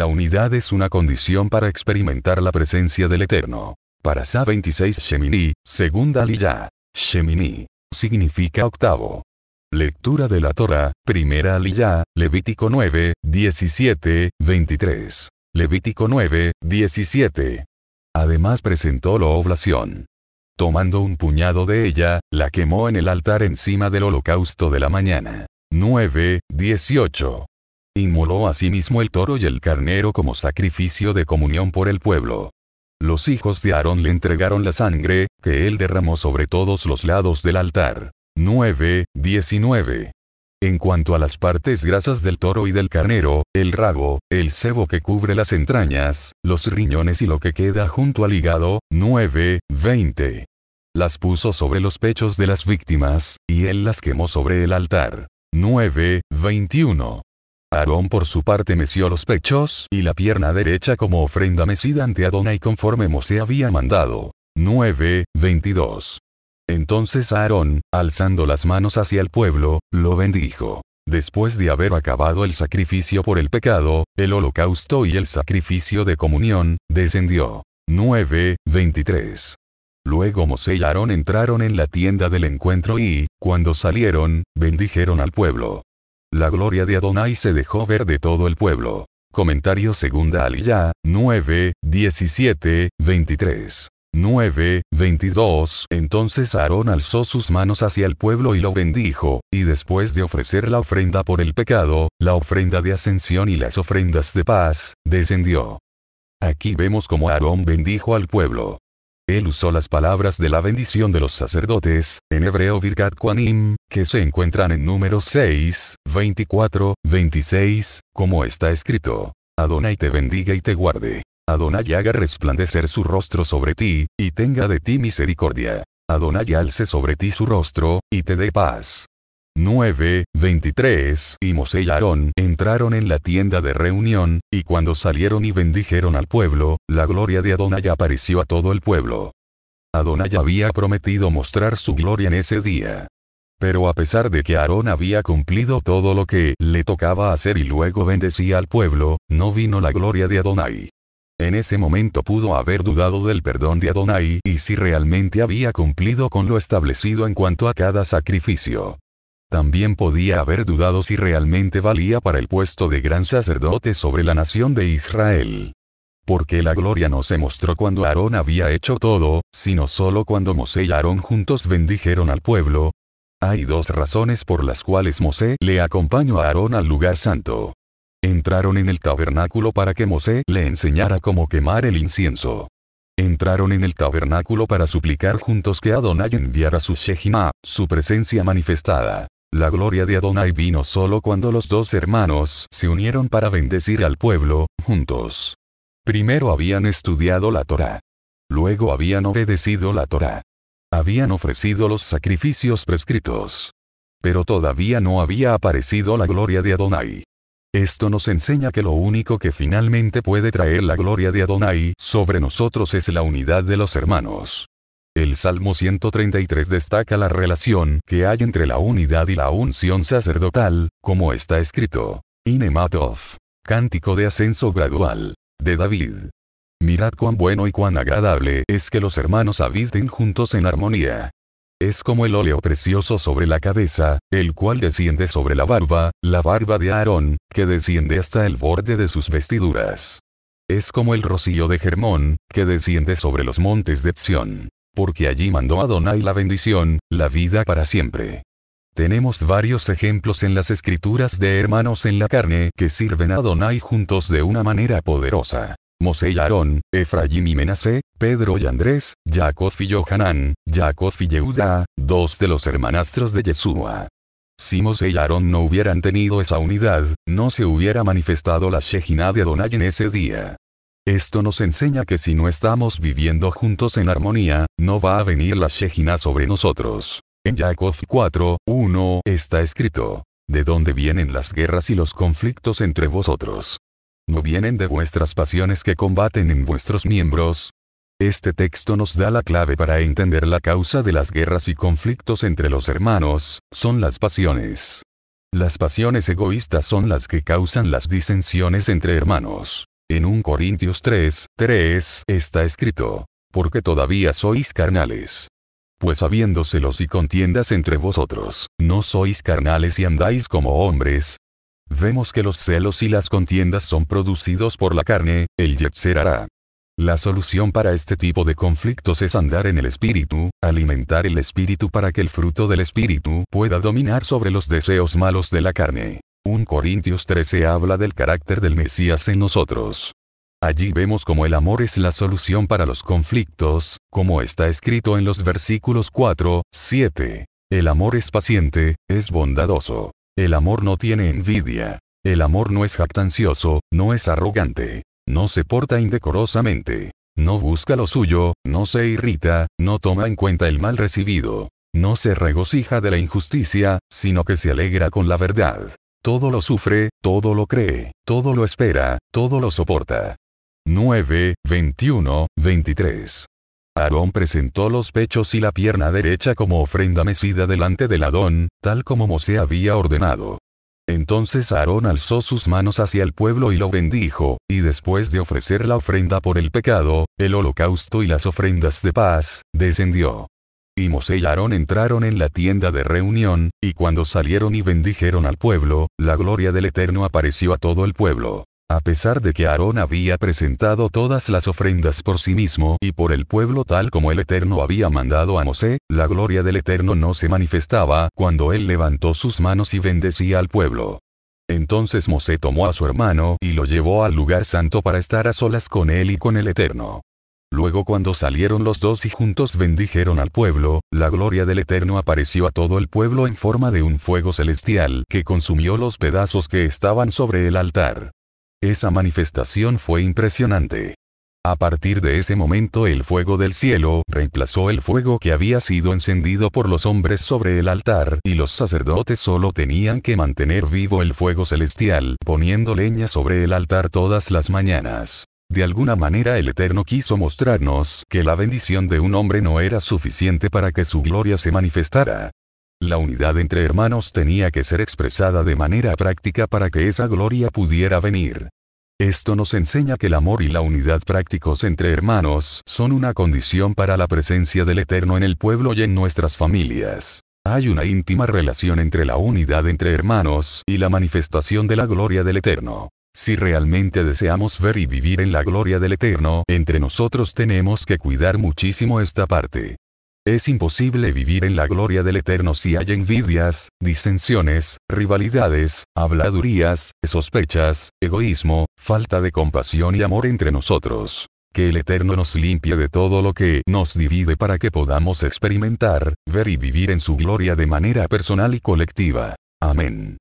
La unidad es una condición para experimentar la presencia del Eterno. Para Sa 26 Shemini, segunda aliyah. Shemini significa octavo. Lectura de la Torah, primera aliyah, Levítico 9, 17, 23. Levítico 9, 17. Además presentó la oblación. Tomando un puñado de ella, la quemó en el altar encima del holocausto de la mañana. 9, 18 inmoló asimismo el toro y el carnero como sacrificio de comunión por el pueblo. Los hijos de Aarón le entregaron la sangre, que él derramó sobre todos los lados del altar. 9, 19. En cuanto a las partes grasas del toro y del carnero, el rabo, el cebo que cubre las entrañas, los riñones y lo que queda junto al hígado, 9, 20. Las puso sobre los pechos de las víctimas, y él las quemó sobre el altar. 9, Aarón por su parte meció los pechos y la pierna derecha como ofrenda mecida ante y conforme Mosé había mandado. 9, 22. Entonces Aarón, alzando las manos hacia el pueblo, lo bendijo. Después de haber acabado el sacrificio por el pecado, el holocausto y el sacrificio de comunión, descendió. 9, 23. Luego Mosé y Aarón entraron en la tienda del encuentro y, cuando salieron, bendijeron al pueblo. La gloria de Adonai se dejó ver de todo el pueblo. Comentario segunda Aliyah, 9, 17, 23. 9, 22 Entonces Aarón alzó sus manos hacia el pueblo y lo bendijo, y después de ofrecer la ofrenda por el pecado, la ofrenda de ascensión y las ofrendas de paz, descendió. Aquí vemos cómo Aarón bendijo al pueblo. Él usó las palabras de la bendición de los sacerdotes, en hebreo Virgat quanim que se encuentran en números 6, 24, 26, como está escrito. Adonai te bendiga y te guarde. Adonai haga resplandecer su rostro sobre ti, y tenga de ti misericordia. Adonai alce sobre ti su rostro, y te dé paz. 9, 23, y Mosé y Aarón entraron en la tienda de reunión, y cuando salieron y bendijeron al pueblo, la gloria de Adonai apareció a todo el pueblo. Adonai había prometido mostrar su gloria en ese día. Pero a pesar de que Aarón había cumplido todo lo que le tocaba hacer y luego bendecía al pueblo, no vino la gloria de Adonai. En ese momento pudo haber dudado del perdón de Adonai y si realmente había cumplido con lo establecido en cuanto a cada sacrificio. También podía haber dudado si realmente valía para el puesto de gran sacerdote sobre la nación de Israel. Porque la gloria no se mostró cuando Aarón había hecho todo, sino solo cuando Mosé y Aarón juntos bendijeron al pueblo. Hay dos razones por las cuales Mosé le acompañó a Aarón al lugar santo. Entraron en el tabernáculo para que Mosé le enseñara cómo quemar el incienso. Entraron en el tabernáculo para suplicar juntos que Adonai enviara su Shejimá, su presencia manifestada. La gloria de Adonai vino solo cuando los dos hermanos se unieron para bendecir al pueblo, juntos. Primero habían estudiado la Torá. Luego habían obedecido la Torah. Habían ofrecido los sacrificios prescritos. Pero todavía no había aparecido la gloria de Adonai. Esto nos enseña que lo único que finalmente puede traer la gloria de Adonai sobre nosotros es la unidad de los hermanos. El Salmo 133 destaca la relación que hay entre la unidad y la unción sacerdotal, como está escrito. Inematof. Cántico de ascenso gradual. De David. Mirad cuán bueno y cuán agradable es que los hermanos habiten juntos en armonía. Es como el óleo precioso sobre la cabeza, el cual desciende sobre la barba, la barba de Aarón, que desciende hasta el borde de sus vestiduras. Es como el rocío de Germón, que desciende sobre los montes de Sión porque allí mandó a Donai la bendición, la vida para siempre. Tenemos varios ejemplos en las escrituras de hermanos en la carne que sirven a Adonai juntos de una manera poderosa. Mosé y Aarón, Efraín y Menasé, Pedro y Andrés, Jacob y Johanán, Jacob y Yehuda, dos de los hermanastros de Yeshua. Si Mosé y Aarón no hubieran tenido esa unidad, no se hubiera manifestado la Shejina de Adonai en ese día. Esto nos enseña que si no estamos viviendo juntos en armonía, no va a venir la Shejina sobre nosotros. En Yaakov 4, 1 está escrito, ¿de dónde vienen las guerras y los conflictos entre vosotros? ¿No vienen de vuestras pasiones que combaten en vuestros miembros? Este texto nos da la clave para entender la causa de las guerras y conflictos entre los hermanos, son las pasiones. Las pasiones egoístas son las que causan las disensiones entre hermanos. En 1 Corintios 3, 3 está escrito, porque todavía sois carnales. Pues habiendo celos y contiendas entre vosotros, no sois carnales y andáis como hombres. Vemos que los celos y las contiendas son producidos por la carne, el yetzer hará. La solución para este tipo de conflictos es andar en el espíritu, alimentar el espíritu para que el fruto del espíritu pueda dominar sobre los deseos malos de la carne. 1 Corintios 13 habla del carácter del Mesías en nosotros. Allí vemos cómo el amor es la solución para los conflictos, como está escrito en los versículos 4, 7. El amor es paciente, es bondadoso. El amor no tiene envidia. El amor no es jactancioso, no es arrogante. No se porta indecorosamente. No busca lo suyo, no se irrita, no toma en cuenta el mal recibido. No se regocija de la injusticia, sino que se alegra con la verdad. Todo lo sufre, todo lo cree, todo lo espera, todo lo soporta. 9, 21, 23. Aarón presentó los pechos y la pierna derecha como ofrenda mecida delante del Adón, tal como Mosé había ordenado. Entonces Aarón alzó sus manos hacia el pueblo y lo bendijo, y después de ofrecer la ofrenda por el pecado, el holocausto y las ofrendas de paz, descendió y Mosé y Aarón entraron en la tienda de reunión, y cuando salieron y bendijeron al pueblo, la gloria del Eterno apareció a todo el pueblo. A pesar de que Aarón había presentado todas las ofrendas por sí mismo y por el pueblo tal como el Eterno había mandado a Mosé, la gloria del Eterno no se manifestaba cuando él levantó sus manos y bendecía al pueblo. Entonces Mosé tomó a su hermano y lo llevó al lugar santo para estar a solas con él y con el Eterno. Luego cuando salieron los dos y juntos bendijeron al pueblo, la gloria del Eterno apareció a todo el pueblo en forma de un fuego celestial que consumió los pedazos que estaban sobre el altar. Esa manifestación fue impresionante. A partir de ese momento el fuego del cielo reemplazó el fuego que había sido encendido por los hombres sobre el altar, y los sacerdotes solo tenían que mantener vivo el fuego celestial, poniendo leña sobre el altar todas las mañanas. De alguna manera el Eterno quiso mostrarnos que la bendición de un hombre no era suficiente para que su gloria se manifestara. La unidad entre hermanos tenía que ser expresada de manera práctica para que esa gloria pudiera venir. Esto nos enseña que el amor y la unidad prácticos entre hermanos son una condición para la presencia del Eterno en el pueblo y en nuestras familias. Hay una íntima relación entre la unidad entre hermanos y la manifestación de la gloria del Eterno. Si realmente deseamos ver y vivir en la gloria del Eterno, entre nosotros tenemos que cuidar muchísimo esta parte. Es imposible vivir en la gloria del Eterno si hay envidias, disensiones, rivalidades, habladurías, sospechas, egoísmo, falta de compasión y amor entre nosotros. Que el Eterno nos limpie de todo lo que nos divide para que podamos experimentar, ver y vivir en su gloria de manera personal y colectiva. Amén.